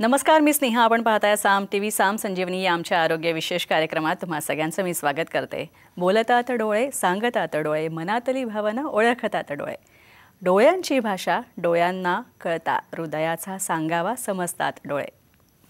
नमस्कार मी स्नेहा आपण पाहताय साम टी व्ही साम संजीवनी या आमच्या आरोग्य विशेष कार्यक्रमात तुम्हा सगळ्यांचं मी स्वागत करते बोलतात डोळे सांगतात डोळे मनातली भावना ओळखतात डोळे डोळ्यांची भाषा डोळ्यांना कळता हृदयाचा सांगावा समजतात डोळे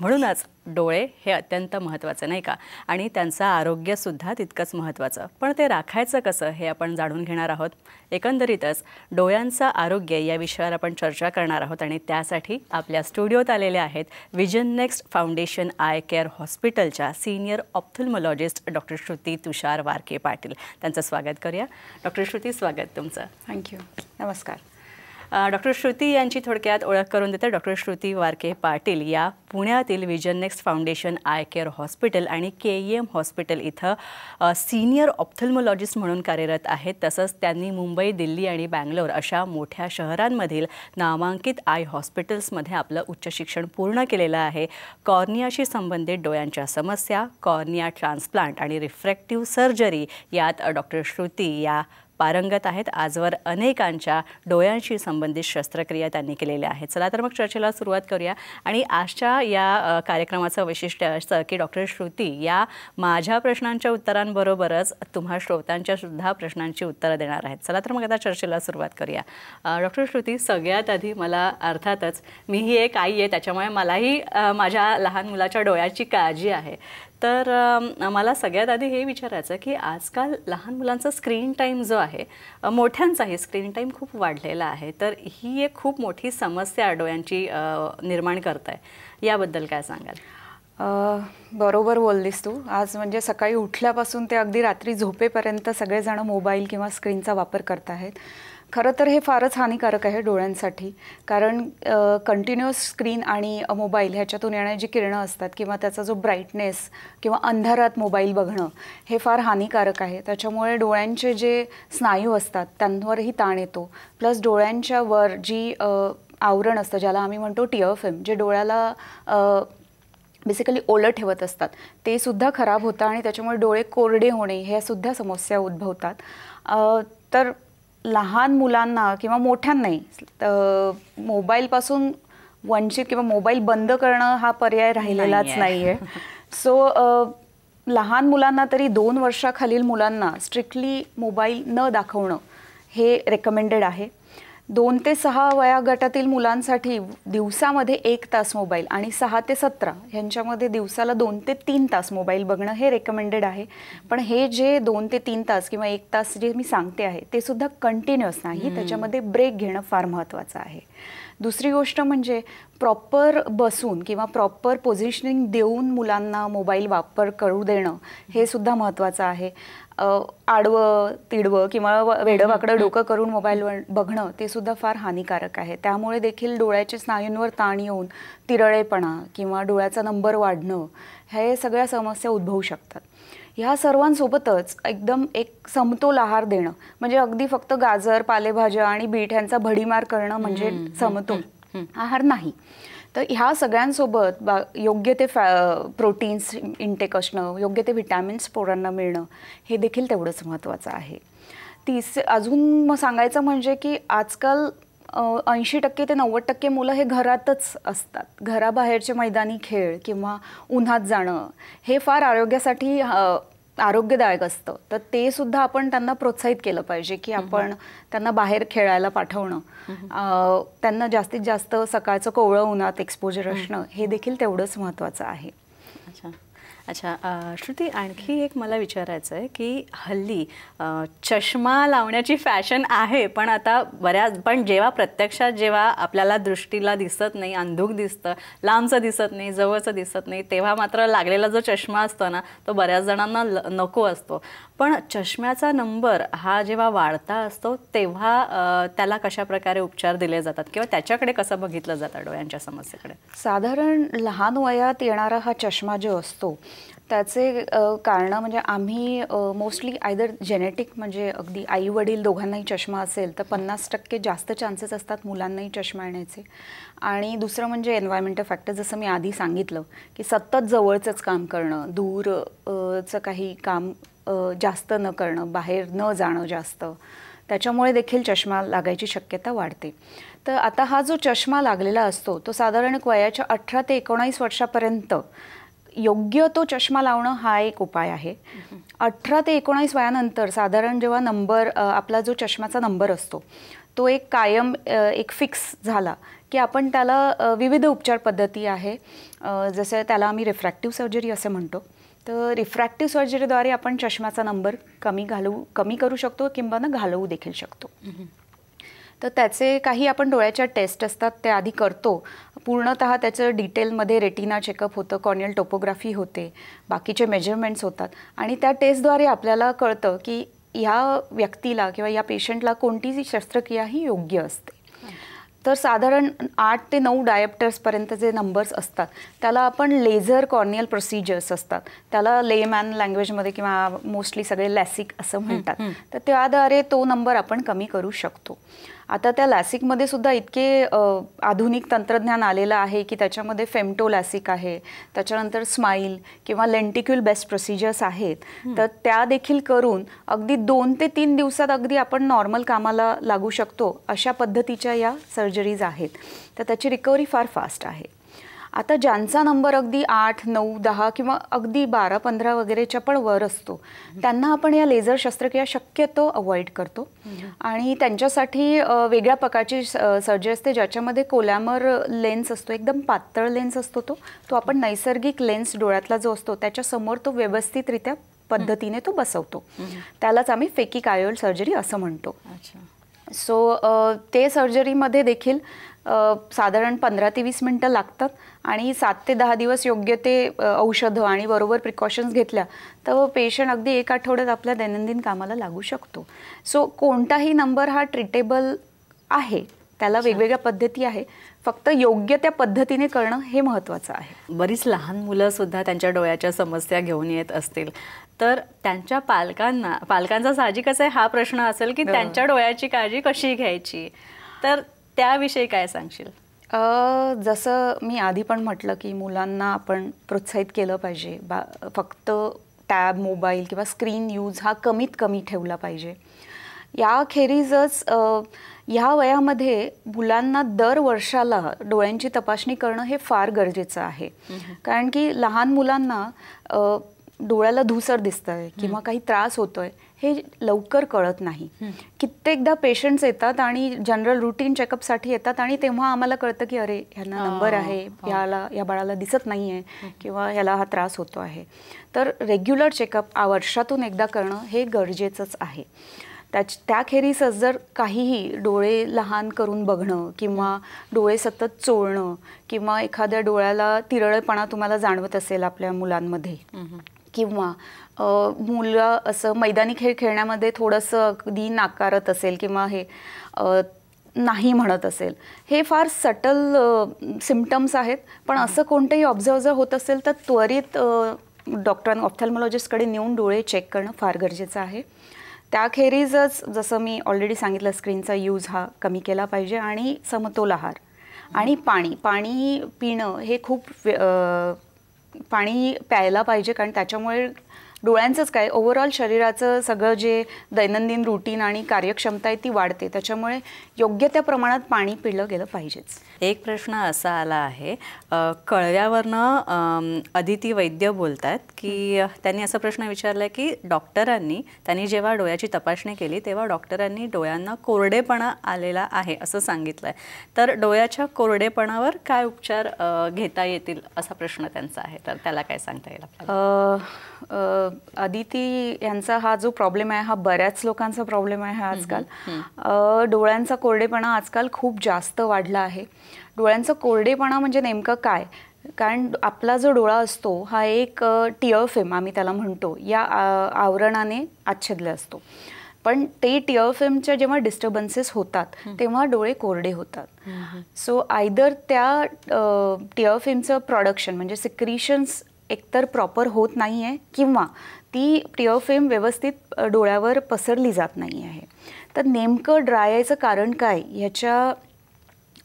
म्हणूनच डोळे हे अत्यंत महत्त्वाचं नाही का आणि त्यांचं आरोग्यसुद्धा तितकंच महत्त्वाचं पण ते राखायचं कसं हे आपण जाणून घेणार आहोत एकंदरीतच डोळ्यांचं आरोग्य या विषयावर आपण चर्चा करणार आहोत आणि त्यासाठी आपल्या स्टुडिओत आलेले आहेत vision next foundation eye care हॉस्पिटलच्या senior ophthalmologist doctor Shruti Tushar Warke Patil त्यांचं स्वागत करूया डॉक्टर श्रुती स्वागत तुमचं थँक्यू नमस्कार डॉक्टर श्रुती यांची थोडक्यात ओळख करून देते डॉक्टर श्रुती वारके पाटील या पुण्यातील vision next foundation eye care hospital आणि के एम हॉस्पिटल इथं सिनियर ऑप्थल्मोलॉजिस्ट म्हणून कार्यरत आहेत तसंच त्यांनी मुंबई दिल्ली आणि बँगलोर अशा मोठ्या शहरांमधील नामांकित आय हॉस्पिटल्समध्ये आपलं उच्च शिक्षण पूर्ण केलेलं आहे कॉर्नियाशी संबंधित डोळ्यांच्या समस्या कॉर्निया ट्रान्सप्लांट आणि रिफ्रॅक्टिव्ह सर्जरी यात डॉक्टर श्रुती या पारंगत आहेत आजवर अनेकांच्या डोळ्यांशी संबंधित शस्त्रक्रिया त्यांनी केलेल्या आहेत चला तर मग चर्चेला सुरुवात करूया आणि आजच्या या कार्यक्रमाचं वैशिष्ट्य असतं की डॉक्टर श्रुती या माझ्या प्रश्नांच्या उत्तरांबरोबरच तुम्हा श्रोतांच्या सुद्धा प्रश्नांची उत्तरं देणार आहेत चला तर मग आता चर्चेला सुरुवात करूया डॉक्टर श्रुती सगळ्यात आधी मला अर्थातच मी ही एक आई आहे त्याच्यामुळे मलाही माझ्या लहान मुलाच्या डोळ्याची काळजी आहे तर मला सगळ्यात आधी हे विचारायचं की आजकाल लहान मुलांचा स्क्रीन टाईम जो आहे मोठ्यांचाही स्क्रीन टाईम खूप वाढलेला आहे तर ही एक खूप मोठी समस्या डोळ्यांची निर्माण करत आहे याबद्दल काय सांगाल बरोबर बोललीस तू आज म्हणजे सकाळी उठल्यापासून ते अगदी रात्री झोपेपर्यंत सगळेजण मोबाईल किंवा स्क्रीनचा वापर करत आहेत खरं तर हे फारच हानिकारक आहे डोळ्यांसाठी कारण कंटिन्युअस स्क्रीन आणि मोबाईल ह्याच्यातून येणारी जी किरणं असतात किंवा त्याचा जो ब्राईटनेस किंवा अंधारात मोबाईल बघणं हे फार हानिकारक आहे त्याच्यामुळे डोळ्यांचे जे स्नायू असतात त्यांवरही ताण येतो प्लस डोळ्यांच्या वर जी आवरण असतं ज्याला आम्ही म्हणतो एफ एम जे डोळ्याला बेसिकली ओलं ठेवत असतात ते सुद्धा खराब होतं आणि त्याच्यामुळे डोळे कोरडे होणे ह्या सुद्धा समस्या उद्भवतात तर लहान मुलांना किंवा मोठ्यांनाही मोबाईलपासून वंचित किंवा मोबाईल बंद करणं हा पर्याय राहिलेलाच नाही आहे सो लहान मुलांना तरी दोन वर्षाखालील मुलांना स्ट्रिक्टली मोबाईल न दाखवणं हे रेकमेंडेड आहे दोन ते सहा वयागटातील मुलांसाठी दिवसामध्ये एक तास मोबाईल आणि सहा ते सतरा ह्यांच्यामध्ये दिवसाला दोन ते तीन तास मोबाईल बघणं हे रेकमेंडेड आहे पण हे जे दोन ते तीन तास किंवा एक तास जे मी सांगते आहे ते सुद्धा कंटिन्युअस नाही त्याच्यामध्ये ब्रेक घेणं फार महत्त्वाचं आहे दुसरी गोष्ट म्हणजे प्रॉपर बसून किंवा प्रॉपर पोझिशनिंग देऊन मुलांना मोबाईल वापर करू देणं हे सुद्धा महत्त्वाचं आहे आडवं तिडवं किंवा वेडं डोकं करून मोबाईल बघणं ते सुद्धा फार हानिकारक आहे त्यामुळे देखील डोळ्याचे स्नायूंवर ताण येऊन तिरळेपणा किंवा डोळ्याचा नंबर वाढणं हे सगळ्या समस्या उद्भवू शकतात ह्या सर्वांसोबतच एकदम एक समतोल आहार देणं म्हणजे अगदी फक्त गाजर पालेभाज्या आणि बीट यांचा भडीमार करणं म्हणजे समतोल आहार नाही तर ह्या सगळ्यांसोबत बा योग्य ते फॅ प्रोटीन्स इंटेक असणं योग्य ते व्हिटॅमिन्स पोरांना मिळणं हे देखील तेवढंच महत्त्वाचं आहे तीस अजून मग सांगायचं म्हणजे की आजकाल ऐंशी टक्के ते नव्वद टक्के मुलं हे घरातच असतात घराबाहेरचे मैदानी खेळ किंवा उन्हात जाणं हे फार आरोग्यासाठी आरोग्यदायक असतं तर ते सुद्धा आपण त्यांना प्रोत्साहित केलं पाहिजे की आपण त्यांना बाहेर खेळायला पाठवणं त्यांना जास्तीत जास्त सकाळचं कोवळं उन्हात एक्सपोजर असणं हे देखील तेवढंच महत्त्वाचं आहे अच्छा अच्छा श्रुती आणखी एक मला विचारायचं आहे की हल्ली चष्मा लावण्याची फॅशन आहे पण आता बऱ्याच पण जेव्हा प्रत्यक्षात जेव्हा आपल्याला दृष्टीला दिसत नाही अंधूक दिसतं लांबचं दिसत नाही जवळचं दिसत नाही तेव्हा मात्र लागलेला जो चष्मा असतो ना तो बऱ्याच जणांना नको असतो पण चष्म्याचा नंबर हा जेव्हा वाढता असतो तेव्हा त्याला कशा प्रकारे उपचार दिले जातात किंवा त्याच्याकडे कसं बघितलं जातं डोळ्यांच्या समस्येकडे साधारण लहान वयात येणारा हा चष्मा जो असतो त्याचे कारणं म्हणजे आम्ही मोस्टली आयदर जेनेटिक म्हणजे अगदी आई वडील दोघांनाही चष्मा असेल तर पन्नास टक्के जास्त चान्सेस असतात मुलांनाही चष्मा येण्याचे आणि दुसरं म्हणजे एन्व्हायरमेंटल फॅक्टर जसं मी आधी सांगितलं की सतत जवळचंच काम करणं दूरचं काही काम जास्त न करणं बाहेर न जाणं जास्त त्याच्यामुळे देखील चष्मा लागायची शक्यता वाढते तर आता हा जो चष्मा लागलेला असतो तो साधारण वयाच्या अठरा ते एकोणावीस वर्षापर्यंत योग्य तो चष्मा लावणं हा एक उपाय आहे अठरा ते एकोणावीस वयानंतर साधारण जेव्हा नंबर आपला जो चष्म्याचा नंबर असतो तो एक कायम एक फिक्स झाला की आपण त्याला विविध उपचार पद्धती आहे जसं त्याला आम्ही रिफ्रॅक्टिव्ह सर्जरी असं म्हणतो तर रिफ्रॅक्टिव्ह सर्जरीद्वारे आपण चष्म्याचा नंबर कमी घालवू कमी करू शकतो किंवा ना घालवू देखील शकतो तर त्याचे काही आपण डोळ्याच्या टेस्ट असतात ते आधी करतो पूर्णत त्याचं डिटेलमध्ये रेटिना चेकअप होतं कॉर्नियल टोपोग्राफी होते बाकीचे मेजरमेंट्स होतात आणि त्या टेस्टद्वारे आपल्याला कळतं की ह्या व्यक्तीला किंवा या पेशंटला कोणतीही शस्त्रक्रिया ही योग्य असते तर साधारण आठ ते नऊ डायप्टर्सपर्यंत जे नंबर्स असतात त्याला आपण लेझर कॉर्नियल प्रोसिजर्स असतात त्याला लेमॅन लँग्वेजमध्ये किंवा मोस्टली सगळे लॅसिक असं म्हणतात तर त्याद्वारे तो नंबर आपण कमी करू शकतो आता त्या लॅसिकमध्ये सुद्धा इतके आधुनिक तंत्रज्ञान आलेलं आहे की त्याच्यामध्ये फेमटो लॅसिक आहे त्याच्यानंतर स्माईल किंवा लेंटिक्युल बेस्ट प्रोसिजर्स आहेत तर त्या देखील करून अगदी दोन ते तीन दिवसात अगदी आपण नॉर्मल कामाला लागू शकतो अशा पद्धतीच्या या सर्जरीज आहेत तर त्याची रिकव्हरी फार फास्ट आहे आता ज्यांचा नंबर अगदी आठ नऊ दहा किंवा अगदी बारा पंधरा वगैरेच्या पण वर असतो त्यांना आपण या लेझर शस्त्रक्रिया शक्यतो अवॉइड करतो आणि त्यांच्यासाठी वेगळ्या प्रकारची सर्जरी असते ज्याच्यामध्ये कोलॅमर लेन्स असतो एकदम पातळ लेन्स असतो तो तो आपण नैसर्गिक लेन्स डोळ्यातला जो असतो त्याच्यासमोर तो व्यवस्थितरित्या पद्धतीने तो बसवतो त्यालाच आम्ही फेकी कायोल सर्जरी असं म्हणतो सो ते सर्जरीमध्ये देखील साधारण पंधरा ते वीस मिनटं लागतात आणि सात ते दहा दिवस योग्य ते औषधं आणि बरोबर प्रिकॉशन्स घेतल्या तर पेशंट अगदी एक आठवड्यात आपल्या दैनंदिन कामाला लागू शकतो सो कोणताही नंबर हा ट्रिटेबल आहे त्याला वेगवेगळ्या पद्धती आहे फक्त योग्य त्या पद्धतीने करणं हे महत्त्वाचं आहे बरीच लहान मुलं सुद्धा त्यांच्या डोळ्याच्या समस्या घेऊन येत असतील तर त्यांच्या पालकांना पालकांचा साहजिकच आहे हा प्रश्न असेल की हो. त्यांच्या डोळ्याची काळजी कशी घ्यायची तर त्याविषयी काय सांगशील जसं मी आधी पण म्हटलं की मुलांना आपण प्रोत्साहित केलं पाहिजे बा फक्त टॅब मोबाईल किंवा स्क्रीन यूज हा कमीत कमी ठेवला पाहिजे याखेरीजच ह्या वयामध्ये मुलांना दर वर्षाला डोळ्यांची तपासणी करणं हे फार गरजेचं आहे कारण की लहान मुलांना डोळ्याला धुसर दिसतंय किंवा काही त्रास होतोय हे लवकर कळत नाही कित्येकदा पेशंट्स येतात आणि जनरल रुटीन चेकअपसाठी येतात आणि तेव्हा आम्हाला कळतं की अरे ह्यांना नंबर आहे याला या बाळाला दिसत नाही आहे किंवा ह्याला हा त्रास होतो आहे तर रेग्युलर चेकअप वर्षातून एकदा करणं हे गरजेचंच आहे त्याच त्याखेरीसच जर काहीही डोळे लहान करून बघणं किंवा डोळे सतत चोळणं किंवा एखाद्या डोळ्याला तिरळेपणा तुम्हाला जाणवत असेल आपल्या मुलांमध्ये किंवा मुलं असं मैदानी खेळ खेळण्यामध्ये थोडंसं अगदी नाकारत असेल किंवा हे नाही म्हणत असेल हे फार सटल सिमटम्स आहेत पण असं कोणतंही ऑब्झर्व जर होत असेल तर त्वरित डॉक्टरांना ऑप्थॅल्मॉलॉजिस्टकडे नेऊन डोळे चेक करणं फार गरजेचं आहे त्याखेरीजच जसं मी ऑलरेडी सांगितलं स्क्रीनचा यूज हा कमी केला पाहिजे आणि समतोल आहार आणि पाणी पाणी पिणं हे खूप पाणी प्यायला पाहिजे कारण त्याच्यामुळे डोळ्यांचंच काय ओव्हरऑल शरीराचं सगळं जे दैनंदिन रुटीन आणि कार्यक्षमता आहे ती वाढते त्याच्यामुळे योग्य त्या प्रमाणात पाणी पिलं गेलं पाहिजेच एक प्रश्न असा आला आहे कळव्यावरनं अदिती वैद्य बोलतात की त्यांनी असा प्रश्न विचारला की डॉक्टरांनी त्यांनी जेव्हा डोळ्याची तपासणी केली तेव्हा डॉक्टरांनी डोळ्यांना कोरडेपणा आलेला आहे असं सांगितलं आहे तर डोळ्याच्या कोरडेपणावर काय उपचार घेता येतील असा प्रश्न त्यांचा आहे तर त्याला काय सांगता येईल आपल्याला अदिती यांचा हा जो प्रॉब्लेम आहे हा बऱ्याच लोकांचा प्रॉब्लेम आहे हा आजकाल डोळ्यांचा कोरडेपणा आजकाल खूप जास्त वाढला आहे डोळ्यांचा कोरडेपणा म्हणजे नेमकं काय कारण आपला जो डोळा असतो हा एक टिअर फिल्म आम्ही त्याला म्हणतो या आवरणाने आच्छेदला असतो पण ते टीअर फिल्मच्या जेव्हा डिस्टर्बन्सेस होतात तेव्हा डोळे कोरडे होतात सो आयदर त्या टिअर फिल्मचं प्रोडक्शन म्हणजे सिक्रिशन्स एकतर प्रॉपर होत नाही आहे किंवा ती प्रिओफेम फेम व्यवस्थित डोळ्यावर पसरली जात नाही आहे तर नेमकं ड्राय आयचं कारण काय ह्याच्या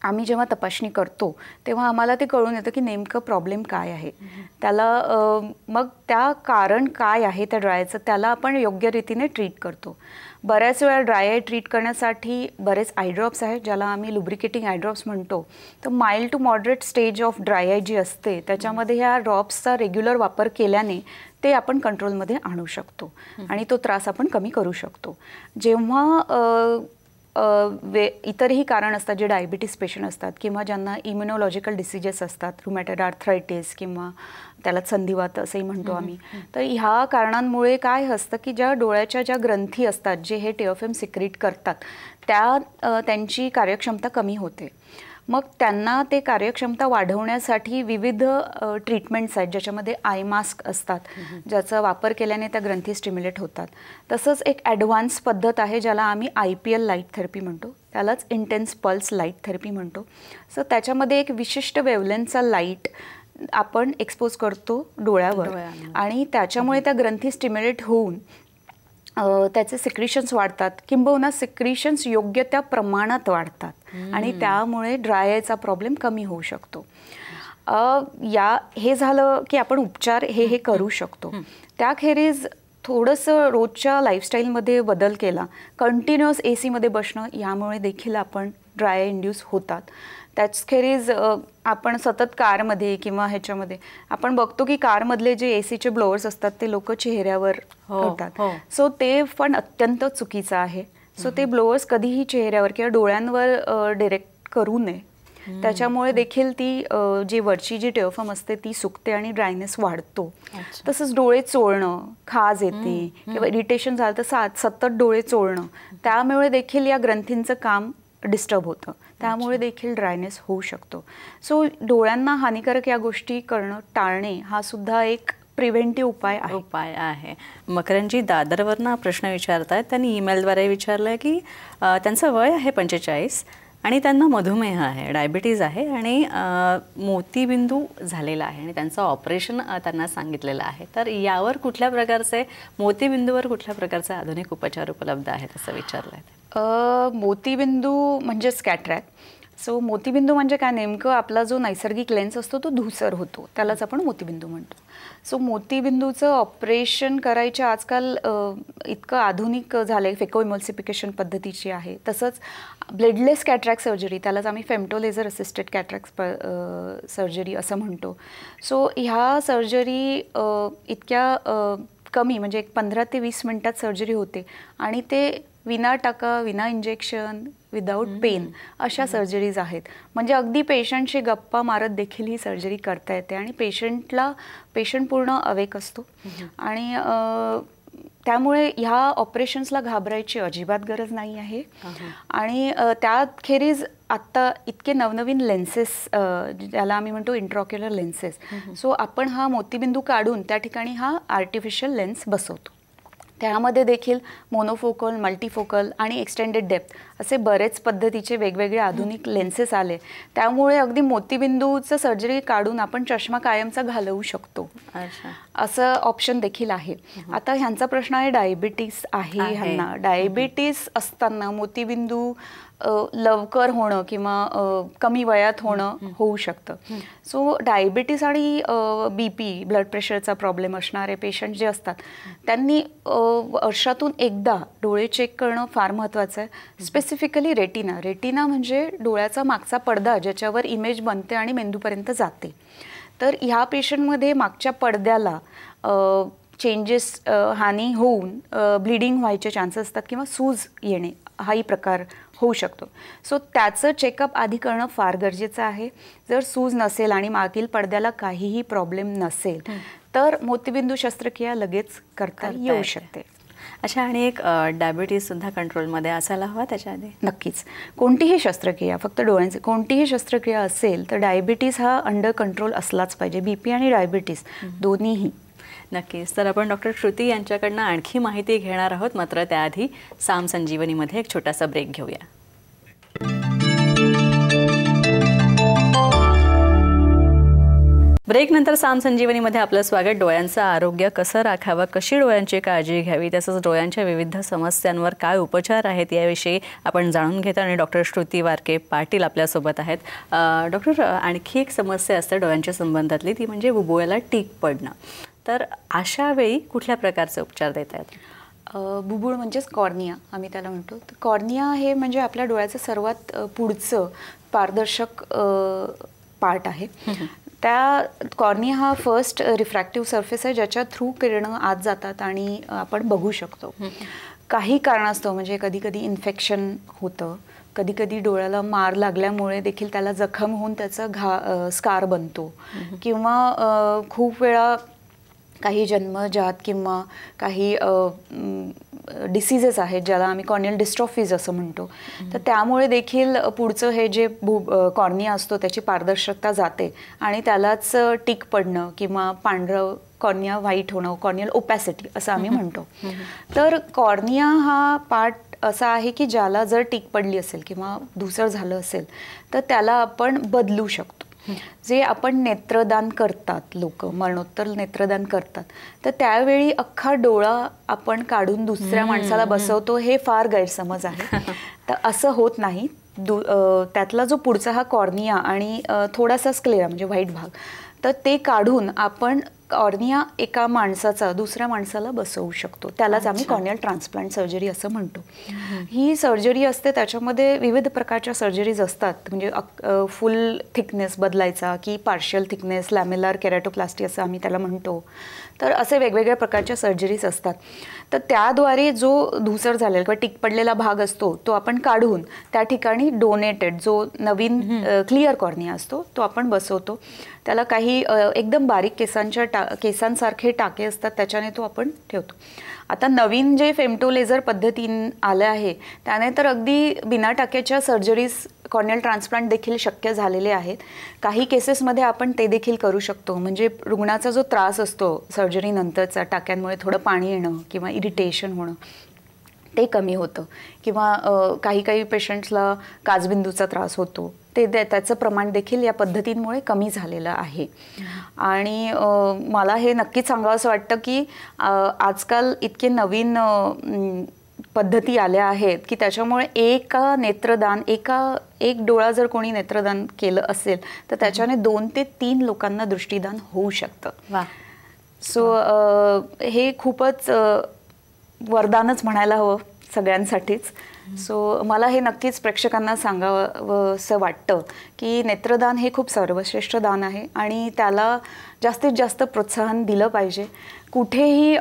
आम्ही जेव्हा तपासणी करतो तेव्हा आम्हाला ते कळून येतं की नेमकं प्रॉब्लेम काय आहे त्याला मग त्या कारण काय आहे त्या ड्रायचं त्याला आपण योग्य रीतीने ट्रीट करतो बऱ्याच वेळा ड्राय आय ट्रीट करण्यासाठी बरेच आयड्रॉप्स आहेत ज्याला आम्ही लुब्रिकेटिंग आयड्रॉप्स म्हणतो तर mild to moderate stage of dry eye जी असते त्याच्यामध्ये ह्या ड्रॉप्सचा रेग्युलर वापर केल्याने ते आपण कंट्रोलमध्ये आणू शकतो आणि तो त्रास आपण कमी करू शकतो जेव्हा वे इतरही कारण असतात जे डायबिटीस पेशंट असतात किंवा ज्यांना इम्युनॉलॉजिकल डिसिजेस असतात रुमॅटेड आर्थरायटिस किंवा त्याला संधिवात असंही म्हणतो आम्ही तर ह्या कारणांमुळे काय असतं की ज्या डोळ्याच्या ज्या ग्रंथी असतात जे हे टी एफ एम सिक्रीट करतात त्या त्यांची कार्यक्षमता कमी होते मग त्यांना ते कार्यक्षमता वाढवण्यासाठी विविध ट्रीटमेंट्स आहेत ज्याच्यामध्ये आय मास्क असतात ज्याचा वापर केल्याने त्या ग्रंथी स्टिम्युलेट होतात तसंच एक ॲडव्हान्स पद्धत आहे ज्याला आम्ही I P L light therapy म्हणतो त्यालाच इंटेन्स पल्स लाईट थेरपी म्हणतो सो त्याच्यामध्ये एक विशिष्ट वेवलेनचा लाईट आपण एक्सपोज करतो डोळ्यावर आणि त्याच्यामुळे त्या ग्रंथी स्टिम्युलेट होऊन त्याचे सिक्रिशन्स वाढतात किंबहुना सिक्रिशन्स योग्य त्या प्रमाणात वाढतात आणि त्यामुळे ड्रायचा प्रॉब्लेम कमी होऊ शकतो या हे झालं की आपण उपचार हे हे करू शकतो त्याखेरीज थोडंसं रोजच्या लाईफस्टाईलमध्ये बदल केला कंटिन्युअस ए सीमध्ये बसणं यामुळे देखील आपण ड्राय इंड्यूस होतात त्याचखेरीज आपण सतत कारमध्ये किंवा ह्याच्यामध्ये आपण बघतो की कारमधले जे एसीचे ब्लोअर्स असतात ते लोक चेहऱ्यावर होतात सो हो. ते पण अत्यंत चुकीचं आहे सो ते ब्लोअर्स कधीही चेहऱ्यावर किंवा डोळ्यांवर डिरेक्ट करू नये त्याच्यामुळे देखील ती जी वरची जी टेफम असते ती सुकते आणि ड्रायनेस वाढतो तसंच डोळे चोळणं खाज येते किंवा इरिटेशन झालं तर सतत डोळे चोळणं त्यामुळे देखील या ग्रंथींचं काम डिस्टर्ब होतं त्यामुळे देखील ड्रायनेस होऊ शकतो सो डोळ्यांना हानिकारक या गोष्टी करणं टाळणे हा सुद्धा एक प्रिव्हेंटिव्ह उपाय आहे उपाय आहे मकरंजी दादरवरनं प्रश्न विचारत आहेत त्यांनी ईमेलद्वारे विचारलं की त्यांचं वय आहे पंचेचाळीस आणि त्यांना मधुमेह आहे डायबिटीज आहे आणि मोतीबिंदू झालेला आहे आणि त्यांचं ऑपरेशन त्यांना सांगितलेलं आहे तर यावर कुठल्या प्रकारचे मोतीबिंदूवर कुठल्या प्रकारचे आधुनिक उपचार उपलब्ध आहेत असं विचारलं आहे मोतीबिंदू म्हणजेच स्कॅटरॅक सो मोतीबिंदू म्हणजे काय नेमकं आपला जो नैसर्गिक लेन्स असतो तो धुसर होतो त्यालाच आपण मोतीबिंदू म्हणतो सो मोतीबिंदूचं ऑपरेशन करायचं आजकाल इतकं आधुनिक झालं आहे फेको इमल्सिफिकेशन पद्धतीची आहे तसंच ब्लेडलेस कॅट्रॅक सर्जरी त्यालाच आम्ही फेमटो असिस्टेड कॅट्रॅक्स प सर्जरी असं म्हणतो सो ह्या सर्जरी इतक्या कमी म्हणजे एक पंधरा ते वीस मिनटात सर्जरी होते आणि ते विना टाका विना इंजेक्शन विदाऊट पेन अशा सर्जरीज आहेत म्हणजे अगदी पेशंटशी गप्पा मारत देखील ही सर्जरी करता येते आणि पेशंटला पेशंट पूर्ण अवेक असतो आणि त्यामुळे ह्या ऑपरेशन्सला घाबरायची अजिबात गरज नाही आहे आणि त्याखेरीज आत्ता इतके नवनवीन लेन्सेस ज्याला आम्ही म्हणतो इंट्रॉक्युलर लेन्सेस सो आपण हा मोतीबिंदू काढून त्या ठिकाणी हा आर्टिफिशियल लेन्स बसवतो त्यामध्ये देखील मोनोफोकल मल्टीफोकल आणि एक्सटेंडेड डेप्थ असे बरेच पद्धतीचे वेगवेगळे आधुनिक लेन्सेस आले त्यामुळे अगदी मोतीबिंदूचं सर्जरी काढून आपण चष्मा कायमचा घालवू शकतो असं ऑप्शन देखील आहे आता ह्यांचा प्रश्न आहे डायबिटीस आहे ह्यांना डायबिटीस असताना मोतीबिंदू लवकर होणं किंवा कमी वयात होणं होऊ शकतं सो डायबिटीस आणि बी पी ब्लड प्रेशरचा प्रॉब्लेम असणारे पेशंट जे असतात त्यांनी वर्षातून एकदा डोळे चेक करणं फार महत्त्वाचं आहे स्पेसिफिकली रेटिना रेटिना म्हणजे डोळ्याचा मागचा पडदा ज्याच्यावर इमेज बनते आणि मेंदूपर्यंत जाते तर ह्या पेशंटमध्ये मागच्या पडद्याला चेंजेस हानी होऊन ब्लिडिंग व्हायचे चान्सेस असतात किंवा सूज येणे हाही प्रकार होऊ शकतो सो त्याचं चेकअप आधी करणं फार गरजेचं आहे जर सूज नसेल आणि मागील पडद्याला काहीही प्रॉब्लेम नसेल तर मोतीबिंदू शस्त्रक्रिया लगेच करता येऊ शकते अच्छा आणि एक डायबिटीजसुद्धा कंट्रोलमध्ये असायला हवा त्याच्या आधी नक्कीच कोणतीही शस्त्रक्रिया फक्त डोळ्यांचे कोणतीही शस्त्रक्रिया असेल तर डायबिटीज हा अंडर कंट्रोल असलाच पाहिजे बी पी आणि डायबिटीज दोन्हीही नक्कीच तर आपण डॉक्टर श्रुती यांच्याकडनं आणखी माहिती घेणार आहोत मात्र त्याआधी साम संजीवनीमध्ये एक छोटासा ब्रेक घेऊया ब्रेकनंतर साम संजीवनीमध्ये आपलं स्वागत डोळ्यांचं आरोग्य कसं राखावं कशी डोळ्यांची काळजी घ्यावी तसंच डोळ्यांच्या विविध समस्यांवर काय उपचार आहेत याविषयी आपण जाणून घेतो आणि डॉक्टर श्रुती वारके पाटील आपल्यासोबत आहेत डॉक्टर आणखी एक समस्या असते डोळ्यांच्या संबंधातली ती म्हणजे बुबोळ्याला टीक पडणं तर अशा वेळी कुठल्या प्रकारचे उपचार देत आहेत बुबुळ म्हणजेच कॉर्निया आम्ही त्याला म्हणतो तर कॉर्निया हे म्हणजे आपल्या डोळ्याचं सर्वात पुढचं पारदर्शक पार्ट आहे त्या कॉर्निया हा फर्स्ट रिफ्रॅक्टिव्ह सर्फेस आहे ज्याच्या थ्रू किरणं आत जातात आणि आपण बघू शकतो काही कारणास्तव म्हणजे कधी कधी इन्फेक्शन होतं कधी कधी डोळ्याला मार लागल्यामुळे देखील त्याला जखम होऊन त्याचा घा स्कार बनतो किंवा खूप वेळा काही जन्मजात किंवा काही डिसीजेस आहेत ज्याला आम्ही कॉर्नियल डिस्ट्रॉफीज असं म्हणतो तर त्यामुळे देखील पुढचं हे जे भू कॉर्निया असतो त्याची पारदर्शकता जाते आणि त्यालाच टीक पडणं किंवा पांढरं कॉर्निया व्हाईट होणं कॉर्नियल ओपॅसिटी असं आम्ही म्हणतो तर कॉर्निया हा पार्ट असा आहे की ज्याला जर टीक पडली असेल किंवा धुसर झालं असेल तर त्याला आपण बदलू शकतो जे आपण नेत्रदान करतात लोक मरणोत्तर नेत्रदान करतात तर त्यावेळी अख्खा डोळा आपण काढून दुसऱ्या माणसाला बसवतो हे फार गैरसमज आहे तर असं होत नाही त्यातला जो पुढचा हा कॉर्निया आणि थोडासा स्क्लेरा म्हणजे व्हाईट भाग तर ते काढून आपण कॉर्निया एका माणसाचा दुसऱ्या माणसाला बसवू शकतो त्यालाच आम्ही कॉर्नियल ट्रान्सप्लांट सर्जरी असं म्हणतो ही सर्जरी असते त्याच्यामध्ये विविध प्रकारच्या सर्जरीज असतात म्हणजे फुल थिकनेस बदलायचा की पार्शियल थिकनेस लॅमेलार केरॅटोप्लास्टी असं आम्ही त्याला म्हणतो तर असे वेगवेगळ्या प्रकारच्या सर्जरीज असतात तर त्याद्वारे जो धुसर झालेला किंवा टिक पडलेला भाग असतो तो आपण काढून त्या ठिकाणी डोनेटेड जो नवीन क्लिअर कॉर्निया असतो तो आपण बसवतो त्याला काही एकदम बारीक केसांच्या टा केसांसारखे टाके असतात त्याच्याने तो आपण ठेवतो आता नवीन जे फेमटो पद्धतीन आलं आहे त्याने तर अगदी बिना टाक्याच्या सर्जरीज कॉर्नियल ट्रान्सप्लांट देखील शक्य झालेले आहेत काही केसेसमध्ये आपण ते देखील करू शकतो म्हणजे रुग्णाचा जो त्रास असतो सर्जरीनंतरचा टाक्यांमुळे थोडं पाणी येणं किंवा इरिटेशन होणं ते कमी होतं किंवा काही काही पेशंट्सला काजबिंदूचा त्रास होतो ते त्याचं प्रमाण देखील या पद्धतींमुळे कमी झालेलं आहे आणि मला हे नक्कीच सांगावं असं वाटतं की आजकाल इतके नवीन पद्धती आल्या आहेत की त्याच्यामुळे एका नेत्रदान एका एक डोळा जर कोणी नेत्रदान केलं असेल तर त्याच्याने दोन ते तीन लोकांना दृष्टीदान होऊ शकतं सो हे खूपच वरदानच म्हणायला हवं सगळ्यांसाठीच सो मला हे नक्कीच प्रेक्षकांना सांगावं असं वाटतं की नेत्रदान हे खूप सर्वश्रेष्ठ दान आहे आणि त्याला जास्तीत जास्त प्रोत्साहन दिलं पाहिजे कुठेही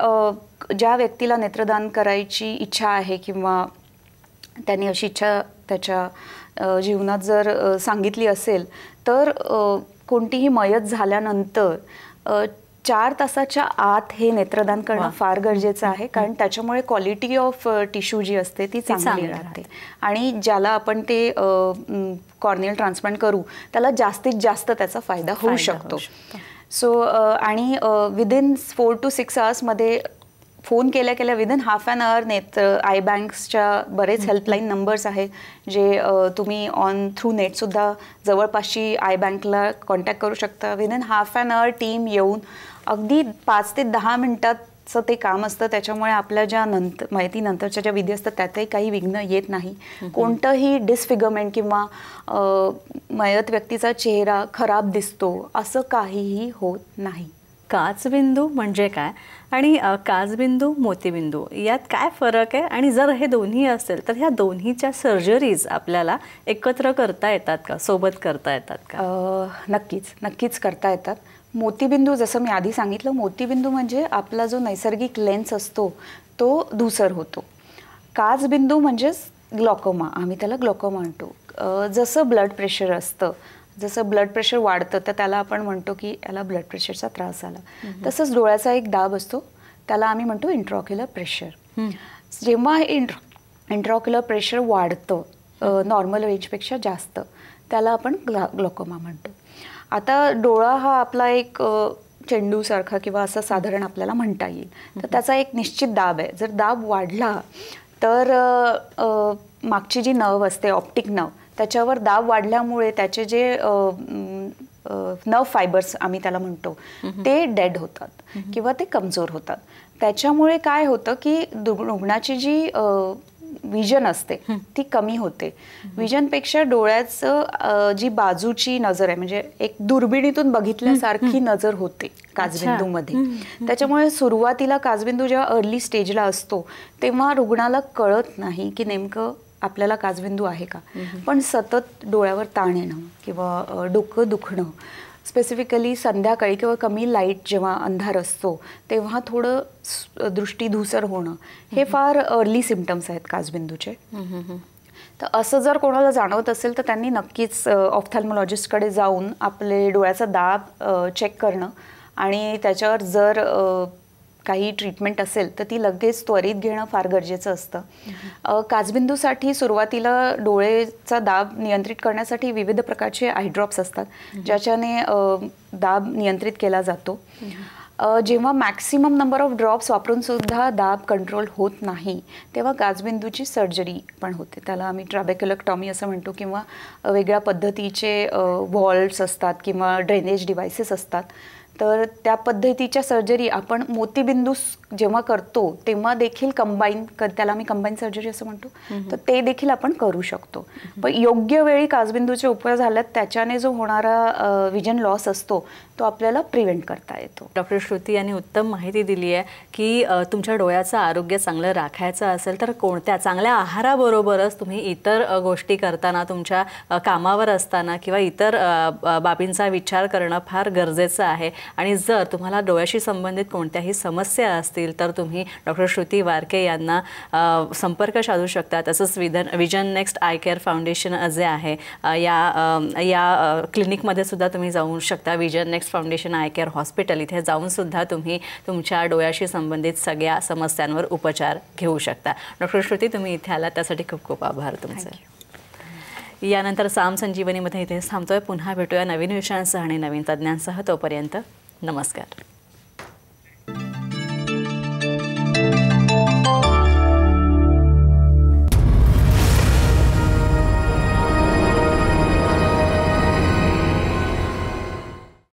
ज्या व्यक्तीला नेत्रदान करायची इच्छा आहे किंवा त्यांनी अशी इच्छा त्याच्या जीवनात जर सांगितली असेल तर कोणतीही मयत झाल्यानंतर चार तासाच्या आत हे नेत्रदान करणं फार गरजेचं आहे कारण त्याच्यामुळे क्वालिटी ऑफ टिश्यू जी असते ती चांगली राहते आणि ज्याला आपण ते कॉर्नियल ट्रान्सप्लांट करू त्याला जास्तीत जास्त त्याचा फायदा होऊ शकतो सो आणि विदिन फोर टू सिक्स आवर्समध्ये फोन केल्या केल्या विदिन हाफ अन आवर नेत्र आय बँक्सच्या बरेच हेल्पलाईन नंबर्स आहे जे तुम्ही ऑन थ्रू नेटसुद्धा जवळपासची आय बँकला कॉन्टॅक्ट करू शकता within half an hour team येऊन अगदी पाच ते दहा मिनटाचं ते काम असतं त्याच्यामुळे आपल्या ज्या नंतर माहिती नंतरच्या ज्या विधी असतात त्यातही काही विघ्न येत नाही कोणतंही डिसफिगरमेंट किंवा मयत व्यक्तीचा चेहरा खराब दिसतो असं काहीही होत नाही काचबिंदू म्हणजे काय आणि काचबिंदू मोतीबिंदू यात काय फरक आहे आणि जर हे दोन्ही असेल तर ह्या दोन्हीच्या सर्जरीज आपल्याला एकत्र करता येतात का सोबत करता येतात का नक्कीच नक्कीच करता येतात मोतीबिंदू जसं मी आधी सांगितलं मोतीबिंदू म्हणजे आपला जो नैसर्गिक लेन्स असतो तो धुसर होतो काचबिंदू म्हणजेच ग्लॉकोमा आम्ही त्याला ग्लॉकोमा म्हणतो जसं ब्लड प्रेशर असतं जसं ब्लड प्रेशर वाढतं तर त्याला आपण म्हणतो की याला ब्लड प्रेशरचा त्रास आला तसंच डोळ्याचा एक दाब असतो त्याला आम्ही म्हणतो इंट्रॉक्युलर प्रेशर जेव्हा इंट्र इंट्रॉक्युलर प्रेशर वाढतं नॉर्मल रेंजपेक्षा जास्त त्याला आपण ग्ला ग्लॉकोमा म्हणतो आता डोळा हा आपला एक चेंडूसारखा किंवा असं साधारण आपल्याला म्हणता येईल तर त्याचा एक निश्चित दाब आहे जर दाब वाढला तर मागची जी नव असते ऑप्टिक नव त्याच्यावर दाब वाढल्यामुळे त्याचे जे नव फायबर्स आम्ही त्याला म्हणतो ते डेड होतात किंवा ते कमजोर होतात त्याच्यामुळे काय होतं की रुग्णाची जी विजन असते ती कमी होते विजनपेक्षा डोळ्याचं जी बाजूची नजर आहे म्हणजे एक दुर्बिणीतून बघितल्यासारखी नजर होते काजबिंदूमध्ये त्याच्यामुळे सुरुवातीला काजबिंदू जेव्हा अर्ली स्टेजला असतो तेव्हा रुग्णाला कळत नाही की नेमकं आपल्याला काजबिंदू आहे का पण सतत डोळ्यावर ताण येणं किंवा डोकं दुखणं स्पेसिफिकली संध्याकाळी किंवा कमी लाईट जेव्हा अंधार असतो तेव्हा थोडं दृष्टी धुसर होणं हे फार अर्ली सिमटम्स आहेत काजबिंदूचे तर असं जर कोणाला जाणवत असेल तर त्यांनी नक्कीच ऑप्थॅल्मॉलॉजिस्टकडे जाऊन आपले डोळ्याचा दाब चेक करणं आणि त्याच्यावर जर काही ट्रीटमेंट असेल तर ती लगेच त्वरित घेणं फार गरजेचं असतं काचबिंदूसाठी सुरुवातीला डोळेचा दाब नियंत्रित करण्यासाठी विविध प्रकारचे आयड्रॉप्स असतात ज्याच्याने दाब नियंत्रित केला जातो जेव्हा मॅक्सिमम नंबर ऑफ ड्रॉप्स वापरून सुद्धा दाब कंट्रोल होत नाही तेव्हा गाजबिंदूची सर्जरी पण होते त्याला आम्ही ट्रॅबेक्युलकटॉमी असं म्हणतो किंवा वेगळ्या पद्धतीचे व्हॉल्स असतात किंवा ड्रेनेज डिव्हायसेस असतात तर त्या पद्धतीच्या सर्जरी आपण मोतीबिंदू जेव्हा करतो तेव्हा देखील कंबाईन त्याला मी कंबाईन सर्जरी असं म्हणतो तर ते देखील आपण करू शकतो पण योग्य वेळी काजबिंदूचे उपयोग झाल्यात त्याच्याने जो होणारा विजन लॉस असतो तो आपल्याला प्रिव्हेंट करता येतो डॉक्टर श्रुती यांनी उत्तम माहिती दिली आहे की तुमच्या डोळ्याचं आरोग्य चांगलं राखायचं असेल तर कोणत्या चांगल्या आहाराबरोबरच तुम्ही इतर गोष्टी करताना तुमच्या कामावर असताना किंवा इतर बाबींचा विचार करणं फार गरजेचं आहे आणि जर तुम्हाला डोळ्याशी संबंधित कोणत्याही समस्या असतील तर तुम्ही डॉक्टर श्रुती वारके यांना संपर्क साधू शकता तसंच विधन vision next eye care foundation जे आहे या या क्लिनिकमध्ये सुद्धा तुम्ही जाऊ शकता vision next foundation eye care hospital इथे जाऊनसुद्धा तुम्ही तुमच्या डोळ्याशी संबंधित सगळ्या समस्यांवर उपचार घेऊ शकता डॉक्टर श्रुती तुम्ही इथे आलात त्यासाठी खूप खूप आभार तुमचे यानंतर साम संजीवनीमध्ये इथेच थांबतोय पुन्हा भेटूया नवीन विषयांसह आणि नवीन तज्ज्ञांसह तोपर्यंत नमस्कार